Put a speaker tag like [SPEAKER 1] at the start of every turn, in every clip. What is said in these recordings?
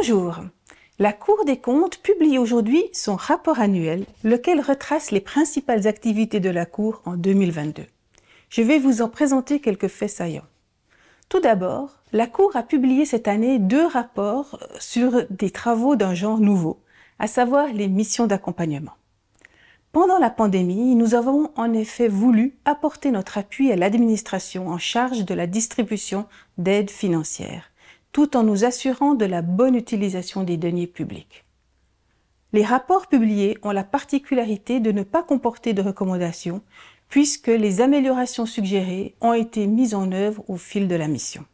[SPEAKER 1] Bonjour. La Cour des comptes publie aujourd'hui son rapport annuel, lequel retrace les principales activités de la Cour en 2022. Je vais vous en présenter quelques faits saillants. Tout d'abord, la Cour a publié cette année deux rapports euh, sur des travaux d'un genre nouveau, à savoir les missions d'accompagnement. Pendant la pandémie, nous avons en effet voulu apporter notre appui à l'administration en charge de la distribution d'aides financières, tout en nous assurant de la bonne utilisation des deniers publics. Les rapports publiés ont la particularité de ne pas comporter de recommandations puisque les améliorations suggérées ont été mises en œuvre au fil de la mission.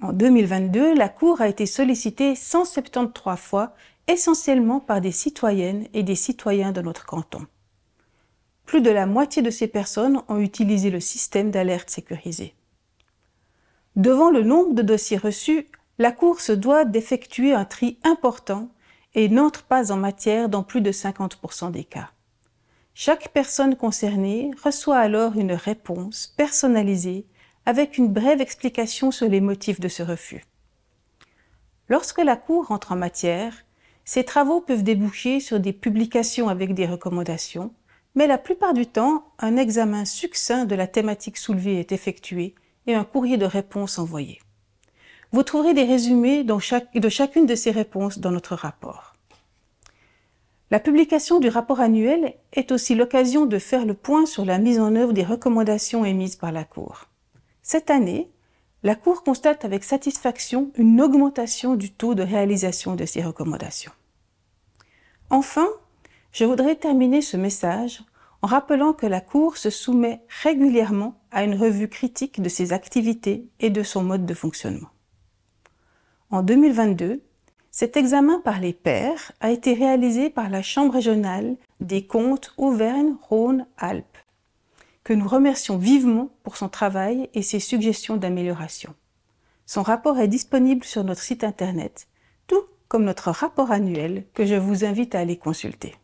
[SPEAKER 1] En 2022, la Cour a été sollicitée 173 fois, essentiellement par des citoyennes et des citoyens de notre canton. Plus de la moitié de ces personnes ont utilisé le système d'alerte sécurisée. Devant le nombre de dossiers reçus, la Cour se doit d'effectuer un tri important et n'entre pas en matière dans plus de 50% des cas. Chaque personne concernée reçoit alors une réponse personnalisée avec une brève explication sur les motifs de ce refus. Lorsque la Cour entre en matière, ses travaux peuvent déboucher sur des publications avec des recommandations, mais la plupart du temps, un examen succinct de la thématique soulevée est effectué et un courrier de réponse envoyé. Vous trouverez des résumés de chacune de ces réponses dans notre rapport. La publication du rapport annuel est aussi l'occasion de faire le point sur la mise en œuvre des recommandations émises par la Cour. Cette année, la Cour constate avec satisfaction une augmentation du taux de réalisation de ces recommandations. Enfin, je voudrais terminer ce message en rappelant que la Cour se soumet régulièrement à une revue critique de ses activités et de son mode de fonctionnement. En 2022, cet examen par les pairs a été réalisé par la Chambre régionale des comptes Auvergne-Rhône-Alpes, que nous remercions vivement pour son travail et ses suggestions d'amélioration. Son rapport est disponible sur notre site internet, tout comme notre rapport annuel que je vous invite à aller consulter.